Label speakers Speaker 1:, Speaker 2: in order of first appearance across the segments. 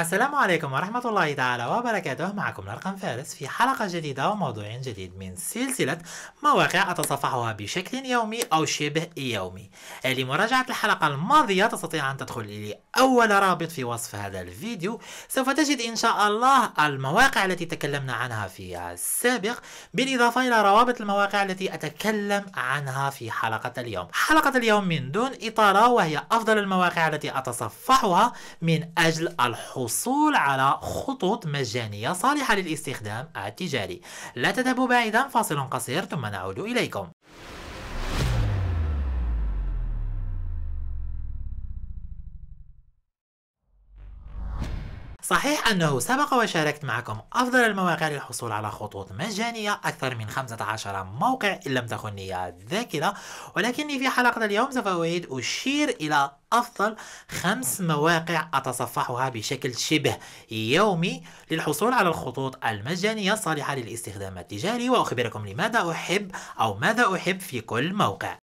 Speaker 1: السلام عليكم ورحمة الله تعالى وبركاته معكم الأرقام فارس في حلقة جديدة وموضوع جديد من سلسلة مواقع أتصفحها بشكل يومي أو شبه يومي لمراجعة الحلقة الماضية تستطيع أن تدخل إلى أول رابط في وصف هذا الفيديو سوف تجد إن شاء الله المواقع التي تكلمنا عنها في السابق بالإضافة إلى روابط المواقع التي أتكلم عنها في حلقة اليوم حلقة اليوم من دون إطالة وهي أفضل المواقع التي أتصفحها من أجل الحصول على خطوط مجانية صالحة للاستخدام التجاري لا تذهبوا بعيدا فاصل قصير ثم نعود إليكم صحيح أنه سبق وشاركت معكم أفضل المواقع للحصول على خطوط مجانية أكثر من 15 موقع إن لم تخني الذاكرة ولكني في حلقة اليوم سوف أريد أشير إلى أفضل خمس مواقع أتصفحها بشكل شبه يومي للحصول على الخطوط المجانية الصالحة للاستخدام التجاري وأخبركم لماذا أحب أو ماذا أحب في كل موقع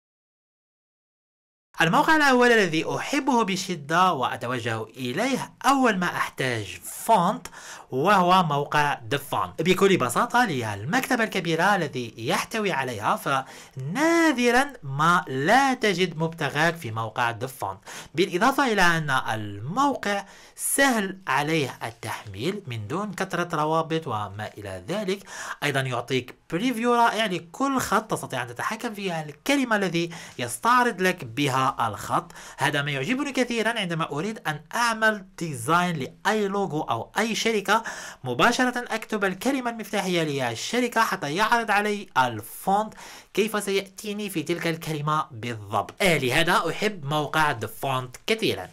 Speaker 1: الموقع الأول الذي أحبه بشدة وأتوجه إليه أول ما أحتاج فونت وهو موقع دفان بكل بساطة المكتبة الكبيرة الذي يحتوي عليها فنادرا ما لا تجد مبتغاك في موقع دفان بالإضافة إلى أن الموقع سهل عليه التحميل من دون كثرة روابط وما إلى ذلك أيضا يعطيك بريفيو رائع لكل يعني خط تستطيع أن تتحكم فيها يعني الكلمة الذي يستعرض لك بها الخط هذا ما يعجبني كثيرا عندما أريد أن أعمل ديزاين لأي لوجو أو أي شركة مباشرة أكتب الكلمة المفتاحية للشركة حتى يعرض علي الفونت كيف سيأتيني في تلك الكلمة بالضبط آه لهذا أحب موقع The Font كثيرا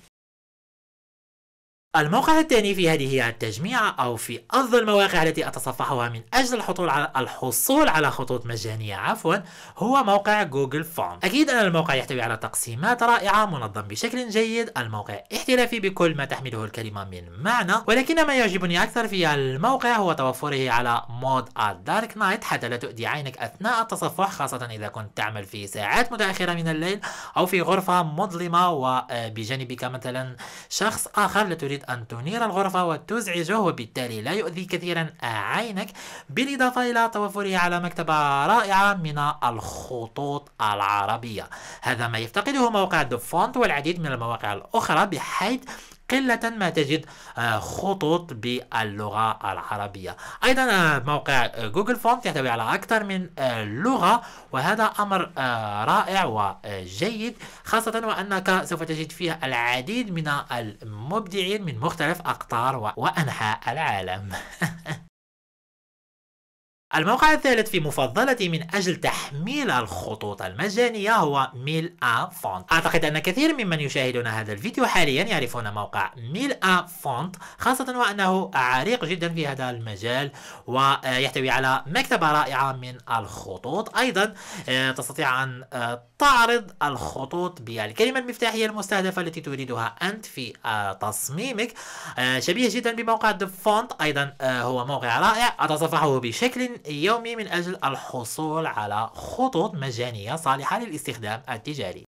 Speaker 1: الموقع الثاني في هذه التجميعة أو في أفضل المواقع التي أتصفحها من أجل الحصول على الحصول على خطوط مجانية عفوا هو موقع جوجل فورم أكيد أن الموقع يحتوي على تقسيمات رائعة منظم بشكل جيد الموقع احترافي بكل ما تحمله الكلمة من معنى ولكن ما يعجبني أكثر في الموقع هو توفره على مود الدارك نايت حتى لا تؤذي عينك أثناء التصفح خاصة إذا كنت تعمل في ساعات متأخرة من الليل أو في غرفة مظلمة وبجانبك مثلا شخص آخر لا تريد تريد أن تنير الغرفة وتزعجه وبالتالي لا يؤذي كثيرا عينك بالإضافة إلى توفره على مكتبة رائعة من الخطوط العربية هذا ما يفتقده موقع دوفونت والعديد من المواقع الأخرى بحيث قلة ما تجد آه، خطوط باللغة العربية أيضا آه، موقع جوجل فونت يحتوي على أكثر من آه، لغة وهذا أمر رائع وجيد خاصة وأنك سوف تجد فيها العديد من المبدعين من مختلف أقطار وأنحاء العالم الموقع الثالث في مفضلتي من أجل تحميل الخطوط المجانية هو ميل أ فونت أعتقد أن كثير ممن يشاهدون هذا الفيديو حاليا يعرفون موقع ميل أ فونت خاصة وأنه عريق جدا في هذا المجال ويحتوي على مكتبة رائعة من الخطوط أيضا آه، تستطيع أن آه، تعرض الخطوط بالكلمة المفتاحية المستهدفة التي تريدها أنت في آه، تصميمك شبيه جدا بموقع فونت أيضا هو موقع رائع أتصفحه بشكل يومي من أجل الحصول على خطوط مجانية صالحة للاستخدام التجاري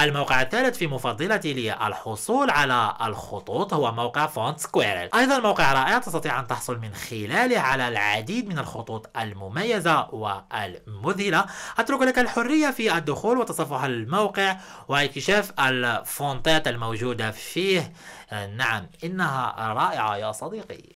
Speaker 1: الموقع الثالث في مفضلتي للحصول على الخطوط هو موقع فونت سكويرل أيضا موقع رائع تستطيع أن تحصل من خلاله على العديد من الخطوط المميزة والمذهلة أترك لك الحرية في الدخول وتصفح الموقع واكتشاف الفونتات الموجودة فيه نعم إنها رائعة يا صديقي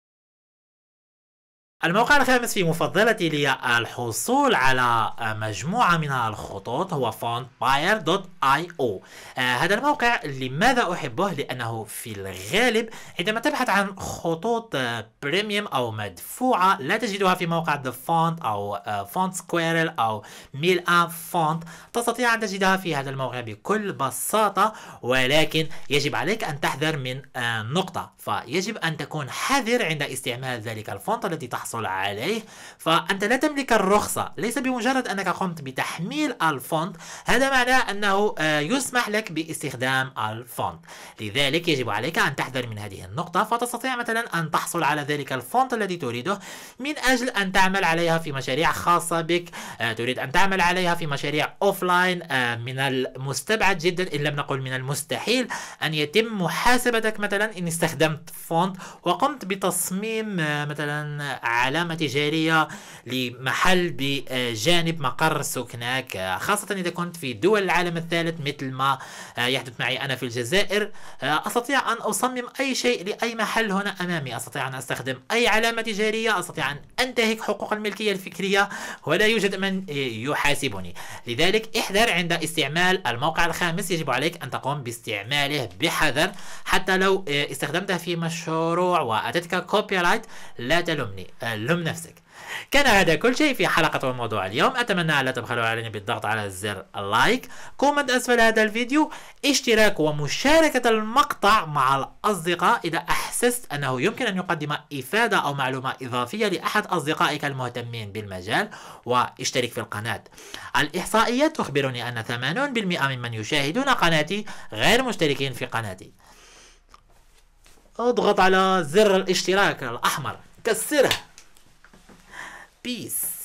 Speaker 1: الموقع الخامس في مفضلتي لي الحصول على مجموعة من الخطوط هو fontbuyer.io آه هذا الموقع لماذا أحبه؟ لأنه في الغالب عندما تبحث عن خطوط بريميوم آه، أو مدفوعة لا تجدها في موقع The Font أو آه، Font Squirrel أو ميل أب Font تستطيع أن تجدها في هذا الموقع بكل بساطة ولكن يجب عليك أن تحذر من آه، نقطة فيجب أن تكون حذر عند استعمال ذلك الفونت الذي تحصل تحصل عليه فأنت لا تملك الرخصة ليس بمجرد أنك قمت بتحميل الفونت هذا معناه أنه آه، يسمح لك باستخدام الفونت لذلك يجب عليك أن تحذر من هذه النقطة فتستطيع مثلا أن تحصل على ذلك الفونت الذي تريده من أجل أن تعمل عليها في مشاريع خاصة بك آه، تريد أن تعمل عليها في مشاريع أوفلاين آه، من المستبعد جدا إن لم نقل من المستحيل أن يتم محاسبتك مثلا إن استخدمت فونت وقمت بتصميم مثلا علامة تجارية لمحل بجانب مقر سكنك خاصة إذا كنت في دول العالم الثالث مثل ما آه، يحدث معي أنا في الجزائر آه، أستطيع أن أصمم أي شيء لأي محل هنا أمامي أستطيع أن أستخدم أي علامة تجارية أستطيع أن أنتهك حقوق الملكية الفكرية ولا يوجد من إيه، يحاسبني لذلك احذر عند استعمال الموقع الخامس يجب عليك أن تقوم باستعماله بحذر حتى لو إيه، استخدمته في مشروع وأتتك كوبي رايت لا تلومني آه، لوم نفسك كان هذا كل شيء في حلقة وموضوع اليوم أتمنى ألا تبخلوا علينا بالضغط على زر اللايك كومنت أسفل هذا الفيديو اشتراك ومشاركة المقطع مع الأصدقاء إذا أحسست أنه يمكن أن يقدم إفادة أو معلومة إضافية لأحد أصدقائك المهتمين بالمجال واشترك في القناة الإحصائيات تخبرني أن 80% ممن يشاهدون قناتي غير مشتركين في قناتي اضغط على زر الاشتراك الأحمر كسره peace.